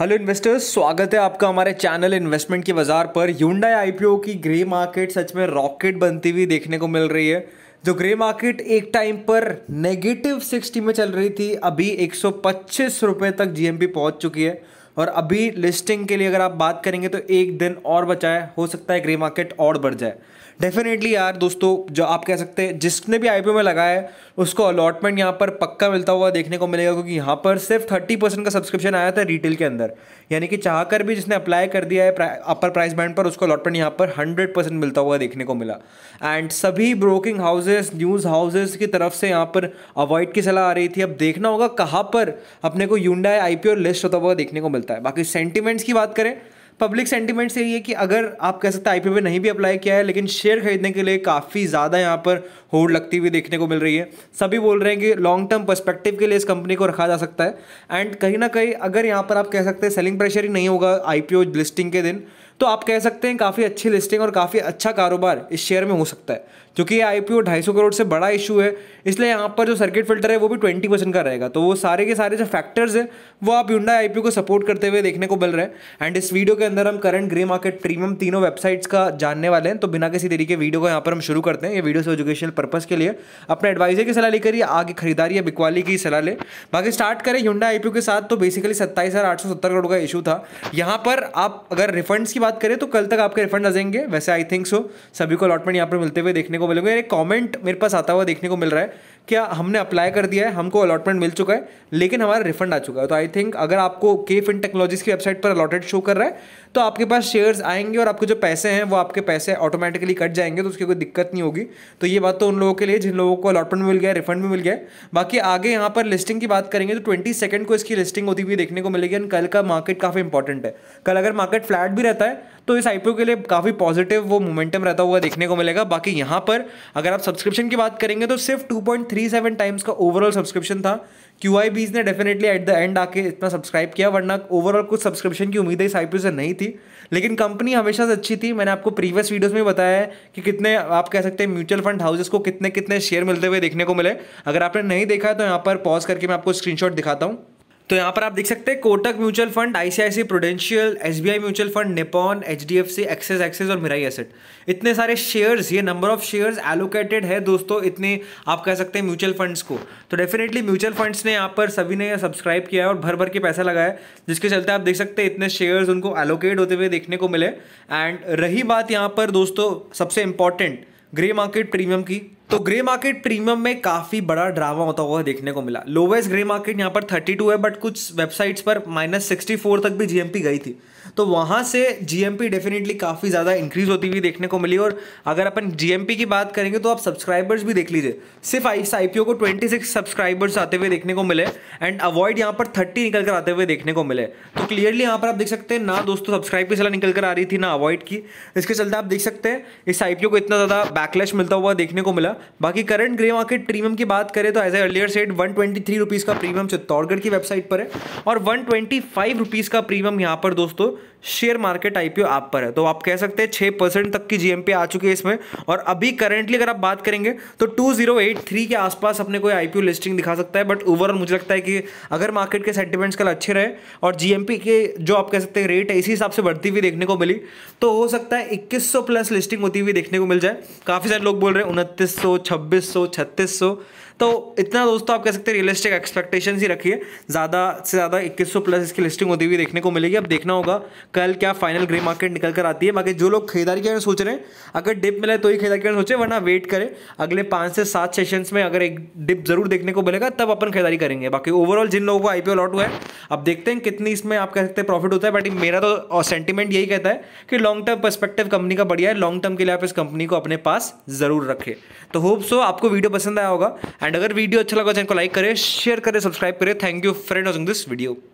hello investors स्वागत है आपका हमारे चैनल इन्वेस्टमेंट के बाजार पर यूंडाई आईपीओ की ग्रे मार्केट सच में रॉकेट बनती हुई देखने को मिल रही है जो ग्रे मार्केट एक टाइम पर नेगेटिव सिक्सटी में चल रही थी अभी एक सौ तक जीएमपी पहुंच चुकी है और अभी लिस्टिंग के लिए अगर आप बात करेंगे तो एक दिन और बचाए हो सकता है ग्रे मार्केट और बढ़ जाए डेफिनेटली यार दोस्तों जो आप कह सकते हैं जिसने भी आई में लगाया है उसको अलॉटमेंट यहाँ पर पक्का मिलता हुआ देखने को मिलेगा क्योंकि यहाँ पर सिर्फ थर्टी परसेंट का सब्सक्रिप्शन आया था रिटेल के अंदर यानी कि चाहकर भी जिसने अप्लाई कर दिया है अपर प्राइस बैंड पर उसको अलॉटमेंट यहाँ पर हंड्रेड परसेंट मिलता हुआ देखने को मिला एंड सभी ब्रोकिंग हाउसेस न्यूज़ हाउसेज की तरफ से यहाँ पर अवॉइड की सलाह आ रही थी अब देखना होगा कहाँ पर अपने को यूडा आई लिस्ट होता हुआ देखने को मिलता मिलता है बाकी सेंटिमेंट्स की बात करें पब्लिक सेंटिमेंट यही है कि अगर आप कह सकते हैं आई पे नहीं भी अप्लाई किया है लेकिन शेयर खरीदने के लिए काफ़ी ज़्यादा यहाँ पर होड लगती हुई देखने को मिल रही है सभी बोल रहे हैं कि लॉन्ग टर्म पर्सपेक्टिव के लिए इस कंपनी को रखा जा सकता है एंड कहीं ना कहीं अगर यहाँ पर आप कह सकते हैं सेलिंग प्रेशर ही नहीं होगा आई लिस्टिंग के दिन तो आप कह सकते हैं काफ़ी अच्छी लिस्टिंग और काफ़ी अच्छा कारोबार इस शेयर में हो सकता है क्योंकि ये आई पी करोड़ से बड़ा इशू है इसलिए यहाँ पर जो सर्किट फिल्टर है वो भी ट्वेंटी परसेंट का रहेगा तो वो सारे के सारे जो फैक्टर्स हैं वो आप यूंडा आई को सपोर्ट करते हुए देखने को मिल रहे हैं एंड इस वीडियो के अंदर हम करंट ग्रे मार्केट प्रीमियम तीनों वेबसाइट्स का जानने वाले हैं तो बिना किसी तरीके वीडियो को यहाँ पर हम शुरू करते हैं ये वीडियो से एजुकेशनल पर्पज़ के लिए अपने एडवाइजर की सलाह लेकर ये आगे खरीदारी या बिकवाली की सलाह लें बाकी स्टार्ट करें यूंडा आई के साथ तो बेसिकली सत्ताईस हजार आठ सौ सत्तर करोड़ का इशू था यहाँ पर आप अगर रिफंड्स की बात बात करें तो कल तक आपके रिफंड आ जाएंगे वैसे आई थिंक सो सभी को अलॉटमेंट यहाँ पर मिलते हुए देखने को मिलेंगे एक कॉमेंट मेरे पास आता हुआ देखने को मिल रहा है क्या हमने अप्लाई कर दिया है हमको अलॉटमेंट मिल चुका है लेकिन हमारा रिफंड आ चुका है तो आई थिंक अगर आपको के फिन टेक्नोलॉजीज की वेबसाइट पर अलॉटेड शो कर रहा है तो आपके पास शेयर्स आएंगे और आपके जो पैसे हैं वो आपके पैसे ऑटोमेटिकली कट जाएंगे तो उसकी कोई दिक्कत नहीं होगी तो ये बात तो उन लोगों के लिए जिन लोगों को अलॉटमेंट मिल गया रिफंड भी मिल गया बाकी आगे यहाँ पर लिस्टिंग की बात करेंगे तो ट्वेंटी को इसकी लिस्टिंग होती हुई देखने को मिलेगी एंड कल का मार्केट काफ़ी इंपॉर्टेंट है कल अगर मार्केट फ्लैट भी रहता है तो इस आईपीओ के लिए काफ़ी पॉजिटिव वो मोमेंटम रहता हुआ देखने को मिलेगा बाकी यहाँ पर अगर आप सब्सक्रिप्शन की बात करेंगे तो सिर्फ 2.37 टाइम्स का ओवरऑल सब्सक्रिप्शन था क्यू ने डेफिनेटली एट द एंड आके इतना सब्सक्राइब किया वरना ओवरऑल कुछ सब्सक्रिप्शन की उम्मीदें इस आईपीओ से नहीं थी लेकिन कंपनी हमेशा से अच्छी थी मैंने आपको प्रीवियस वीडियोस में बताया है कि कितने आप कह सकते हैं म्यूचुअल फंड हाउसेस को कितने कितने शेयर मिलते हुए देखने को मिले अगर आपने नहीं देखा है तो यहाँ पर पॉज करके मैं आपको स्क्रीनशॉट दिखाता हूँ तो यहाँ पर आप देख सकते हैं Kotak mutual fund ICICI Prudential SBI mutual fund Nippon HDFC Axis Axis और मिराई एसेट इतने सारे शेयर्स ये नंबर ऑफ शेयर्स एलोकेटेड है दोस्तों इतने आप कह सकते हैं म्यूचुअल फंड्स को तो डेफिनेटली म्यूचुअल फंड्स ने यहाँ पर सभी ने सब्सक्राइब किया है और भर भर के पैसा लगाया जिसके चलते आप देख सकते हैं इतने शेयर्स उनको एलोकेट होते हुए देखने को मिले एंड रही बात यहाँ पर दोस्तों सबसे इंपॉर्टेंट ग्रे मार्केट प्रीमियम की तो ग्रे मार्केट प्रीमियम में काफ़ी बड़ा ड्रामा होता हुआ देखने को मिला लोवेस्ट ग्रे मार्केट यहाँ पर 32 है बट कुछ वेबसाइट्स पर माइनस 64 तक भी जीएमपी गई थी तो वहां से जीएमपी डेफिनेटली काफ़ी ज़्यादा इंक्रीज़ होती हुई देखने को मिली और अगर अपन जीएमपी की बात करेंगे तो आप सब्सक्राइबर्स भी देख लीजिए सिर्फ इस आईपीओ को ट्वेंटी सब्सक्राइबर्स आते हुए देखने को मिले एंड अवॉइड यहाँ पर थर्टी निकल कर आते हुए देखने को मिले तो क्लियरली यहाँ पर आप देख सकते हैं ना दोस्तों सब्सक्राइब की सलाह निकल कर आ रही थी ना अवॉइड की इसके चलते आप देख सकते हैं इस आईपीओ को इतना ज़्यादा बैकलैश मिलता हुआ देखने को मिला गया बाकी करंट ग्रे मार्केट प्रीमियम की बात करें तो as a set one twenty three rupees का प्रीमियम चित्तौड़गढ़ की वेबसाइट पर है और वन ट्वेंटी फाइव रुपीज़ का प्रीमियम यहाँ पर दोस्तों share market I P app पर है तो आप कह सकते हैं छः परसेंट तक की जी आ चुकी है इसमें और अभी करेंटली अगर आप बात करेंगे तो टू जीरो एट थ्री के आसपास अपने कोई आई लिस्टिंग दिखा सकता है बट ओवरऑल मुझे लगता है कि अगर मार्केट के सेंटिमेंट्स कल अच्छे रहे और जी के जो आप कह सकते हैं रेट है इसी हिसाब से बढ़ती हुई देखने को मिली तो हो सकता है इक्कीस प्लस लिस्टिंग होती हुई देखने को मिल जाए काफ़ी सारे लोग बोल रहे हैं उनतीस सौ छब्बीस सौ छत्तीस सौ तो इतना दोस्तों आप कह सकते हैं रियलिस्टिक एक्सपेक्टेशन ही रखिए ज़्यादा से ज़्यादा 2100 प्लस इसकी लिस्टिंग होती हुई देखने को मिलेगी अब देखना होगा कल क्या फाइनल ग्रे मार्केट निकल कर आती है बाकी जो लोग खरीदारी के सोच रहे हैं अगर डिप मिले तो ही खरीदारी के सोचें वरना वेट करें अगले पाँच से सात सेशन में अगर एक डिप जरूर देखने को मिलेगा तब अपन खरीदारी करेंगे बाकी ओवरऑल जिन लोगों को आई पी हुआ है अब देखते हैं कितनी इसमें आप कह सकते हैं प्रॉफिट होता है बट मेरा तो सेंटिमेंट यही कहता है कि लॉन्ग टर्म परस्पेक्टिव कंपनी का बढ़िया है लॉन्ग टर्म के लिए आप इस कंपनी को अपने पास ज़रूर रखें तो होप सो आपको वीडियो पसंद आया होगा एंड अगर वीडियो अच्छा लगा चैनल को लाइक करें शेयर करें सब्सक्राइब करें thank you friend watching this video